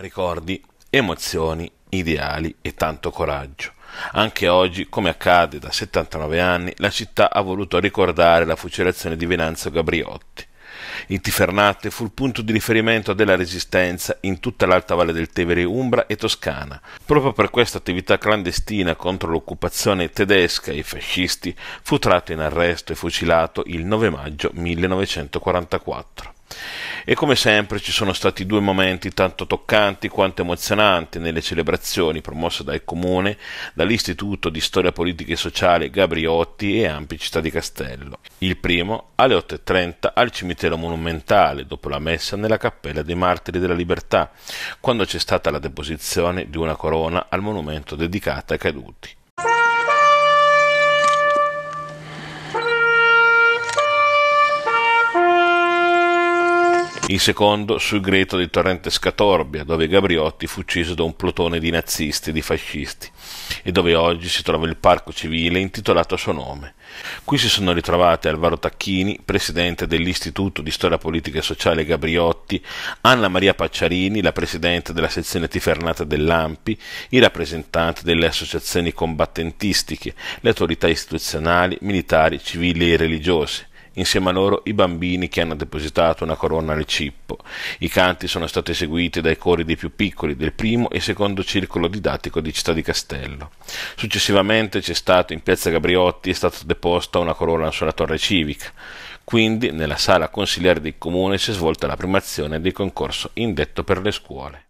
ricordi, emozioni, ideali e tanto coraggio. Anche oggi, come accade da 79 anni, la città ha voluto ricordare la fucilazione di Venanzo Gabriotti. Il Tifernate fu il punto di riferimento della Resistenza in tutta l'alta valle del Tevere Umbra e Toscana. Proprio per questa attività clandestina contro l'occupazione tedesca e i fascisti fu tratto in arresto e fucilato il 9 maggio 1944. E come sempre ci sono stati due momenti tanto toccanti quanto emozionanti nelle celebrazioni promosse dal Comune, dall'Istituto di Storia Politica e Sociale Gabriotti e Ampi Città di Castello. Il primo alle 8.30 al Cimitero Monumentale, dopo la messa nella Cappella dei Martiri della Libertà, quando c'è stata la deposizione di una corona al monumento dedicata ai caduti. il secondo sul greto di torrente Scatorbia, dove Gabriotti fu ucciso da un plotone di nazisti e di fascisti, e dove oggi si trova il parco civile intitolato a suo nome. Qui si sono ritrovate Alvaro Tacchini, presidente dell'Istituto di Storia Politica e Sociale Gabriotti, Anna Maria Pacciarini, la presidente della sezione tifernata dell'Ampi, i rappresentanti delle associazioni combattentistiche, le autorità istituzionali, militari, civili e religiose insieme a loro i bambini che hanno depositato una corona al cippo. I canti sono stati eseguiti dai cori dei più piccoli del primo e secondo circolo didattico di Città di Castello. Successivamente c'è stato in Piazza Gabriotti è stata deposta una corona sulla torre civica. Quindi nella sala consiliare del comune si è svolta la primazione del concorso indetto per le scuole.